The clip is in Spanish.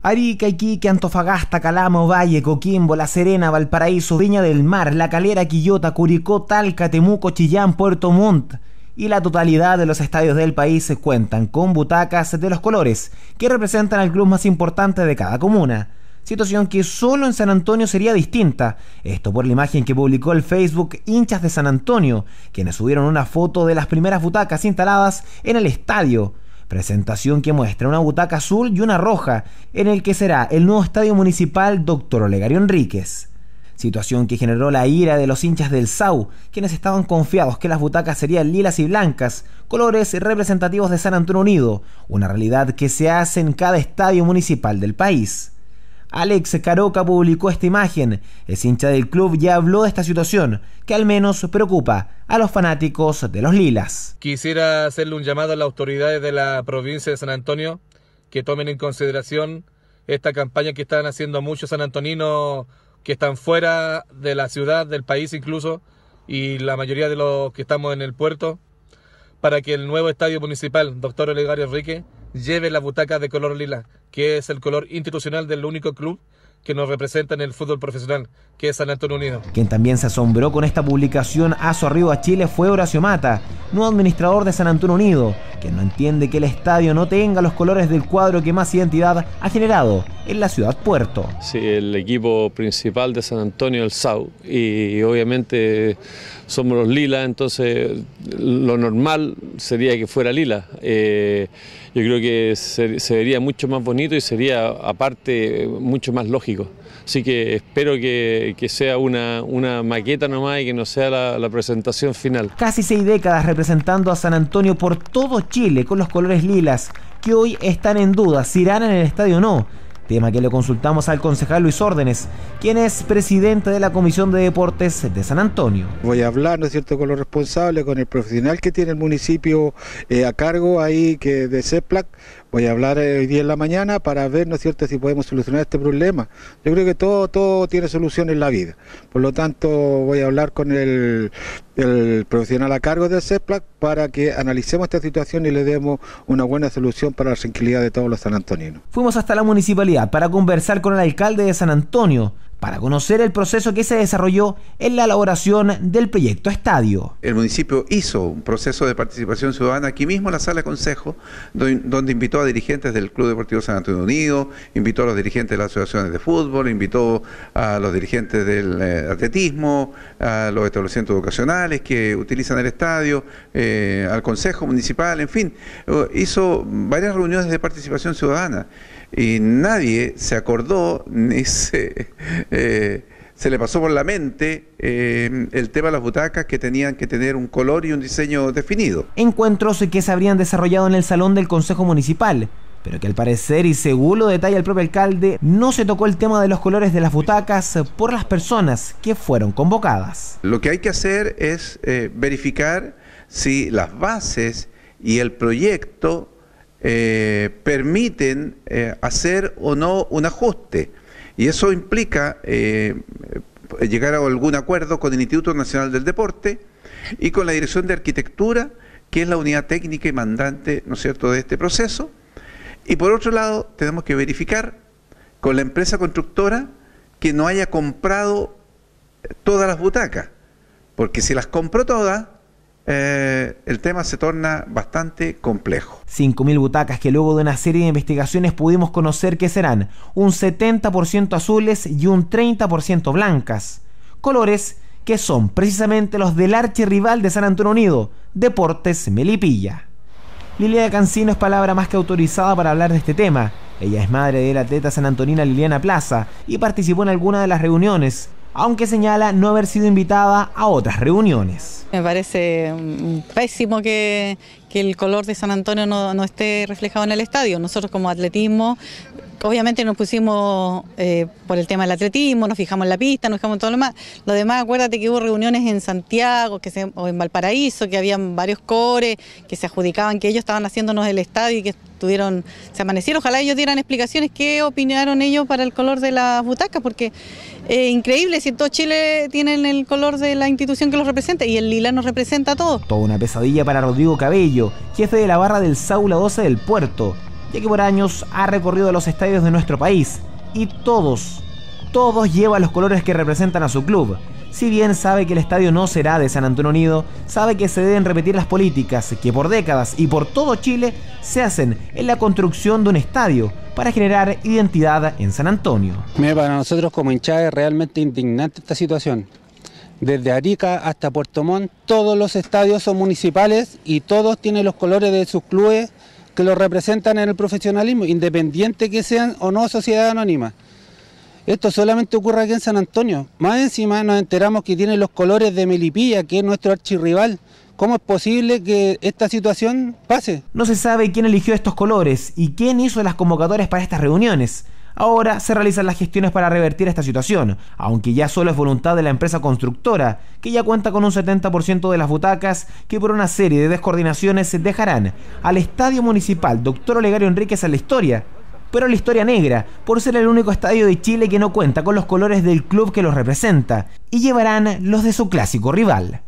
Arica, Iquique, Antofagasta, Calamo, Valle, Coquimbo, La Serena, Valparaíso, Viña del Mar, La Calera, Quillota, Curicó, Talca, Temuco, Chillán, Puerto Montt y la totalidad de los estadios del país cuentan con butacas de los colores que representan al club más importante de cada comuna. Situación que solo en San Antonio sería distinta. Esto por la imagen que publicó el Facebook Hinchas de San Antonio, quienes subieron una foto de las primeras butacas instaladas en el estadio. Presentación que muestra una butaca azul y una roja en el que será el nuevo estadio municipal Dr. Olegario Enríquez. Situación que generó la ira de los hinchas del SAU, quienes estaban confiados que las butacas serían lilas y blancas, colores representativos de San Antonio Unido, una realidad que se hace en cada estadio municipal del país. Alex Caroca publicó esta imagen. El hincha del club ya habló de esta situación, que al menos preocupa a los fanáticos de los Lilas. Quisiera hacerle un llamado a las autoridades de la provincia de San Antonio que tomen en consideración esta campaña que están haciendo muchos sanantoninos que están fuera de la ciudad, del país incluso, y la mayoría de los que estamos en el puerto, para que el nuevo estadio municipal, doctor Olegario Enrique, lleve la butaca de color lila que es el color institucional del único club que nos representa en el fútbol profesional, que es San Antonio Unido. Quien también se asombró con esta publicación a su arribo a Chile fue Horacio Mata, nuevo administrador de San Antonio Unido, que no entiende que el estadio no tenga los colores del cuadro que más identidad ha generado en la ciudad puerto. Sí, el equipo principal de San Antonio, el SAU, y obviamente somos los Lila, entonces lo normal sería que fuera lila. Eh, yo creo que se, vería mucho más bonito y sería aparte mucho más lógico. Así que espero que, sea una, una, maqueta nomás y que no sea la, presentación final. Casi seis décadas representando a San Antonio por todo Chile con los colores lilas, que hoy están en duda si irán en el estadio o no. Tema que le consultamos al concejal Luis Órdenes, quien es presidente de la Comisión de Deportes de San Antonio. Voy a hablar, ¿no es cierto?, con los responsables, con el profesional que tiene el municipio eh, a cargo ahí, que de CEPLAC, voy a hablar eh, hoy día en la mañana para ver, cierto?, si podemos solucionar este problema. Yo creo que todo, todo tiene solución en la vida. Por lo tanto, voy a hablar con el, el profesional a cargo del CEPLAC para que analicemos esta situación y le demos una buena solución para la tranquilidad de todos los sanantoninos. Fuimos hasta la municipalidad para conversar con el alcalde de San Antonio, para conocer el proceso que se desarrolló en la elaboración del proyecto Estadio. El municipio hizo un proceso de participación ciudadana aquí mismo en la sala de consejo, donde invitó a dirigentes del Club Deportivo San Antonio Unido, invitó a los dirigentes de las asociaciones de fútbol, invitó a los dirigentes del eh, atletismo, a los establecimientos educacionales que utilizan el estadio, eh, al consejo municipal, en fin, eh, hizo varias reuniones de participación ciudadana y nadie se acordó ni se, eh, se le pasó por la mente eh, el tema de las butacas que tenían que tener un color y un diseño definido. Encuentros que se habrían desarrollado en el salón del Consejo Municipal. Pero que al parecer, y según lo detalla el propio alcalde, no se tocó el tema de los colores de las butacas por las personas que fueron convocadas. Lo que hay que hacer es eh, verificar si las bases y el proyecto eh, permiten eh, hacer o no un ajuste. Y eso implica eh, llegar a algún acuerdo con el Instituto Nacional del Deporte y con la Dirección de Arquitectura, que es la unidad técnica y mandante, ¿no es cierto?, de este proceso. Y por otro lado, tenemos que verificar con la empresa constructora que no haya comprado todas las butacas, porque si las compró todas, eh, el tema se torna bastante complejo. 5.000 butacas que luego de una serie de investigaciones pudimos conocer que serán un 70% azules y un 30% blancas. Colores que son precisamente los del archirrival de San Antonio Unido, Deportes Melipilla. Lilia Cancino es palabra más que autorizada para hablar de este tema. Ella es madre del atleta san Liliana Plaza y participó en alguna de las reuniones aunque señala no haber sido invitada a otras reuniones. Me parece mm, pésimo que, el color de San Antonio no, no esté reflejado en el estadio. Nosotros como atletismo obviamente nos pusimos eh, por el tema del atletismo, nos fijamos en la pista, nos fijamos en todo lo demás. Lo demás, acuérdate que hubo reuniones en Santiago que se, o en Valparaíso, que habían varios cores que se adjudicaban que ellos estaban haciéndonos el estadio y que estuvieron se amanecieron. Ojalá ellos dieran explicaciones qué opinaron ellos para el color de las butacas, porque es increíble si todo Chile tienen el color de la institución que los representa y el lila nos representa a todos. Toda una pesadilla para Rodrigo Cabello, jefe de la barra del Saula 12 del Puerto ya que por años ha recorrido los estadios de nuestro país y todos, todos llevan los colores que representan a su club. Si bien sabe que el estadio no será de San Antonio Unido, sabe que se deben repetir las políticas que por décadas y por todo Chile se hacen en la construcción de un estadio para generar identidad en San Antonio. Mira, para nosotros como hinchada es realmente indignante esta situación. Desde Arica hasta Puerto Montt, todos los estadios son municipales y todos tienen los colores de sus clubes que lo representan en el profesionalismo, independiente que sean o no sociedad anónima. Esto solamente ocurre aquí en San Antonio. Más encima nos enteramos que tienen los colores de Melipilla, que es nuestro archirrival. ¿Cómo es posible que esta situación pase? No se sabe quién eligió estos colores y quién hizo las convocatorias para estas reuniones. Ahora se realizan las gestiones para revertir esta situación, aunque ya solo es voluntad de la empresa constructora, que ya cuenta con un 70% de las butacas que por una serie de descoordinaciones dejarán al Estadio Municipal Doctor Olegario Enríquez a la historia, pero la historia negra, por ser el único estadio de Chile que no cuenta con los colores del club que los representa, y llevarán los de su clásico rival.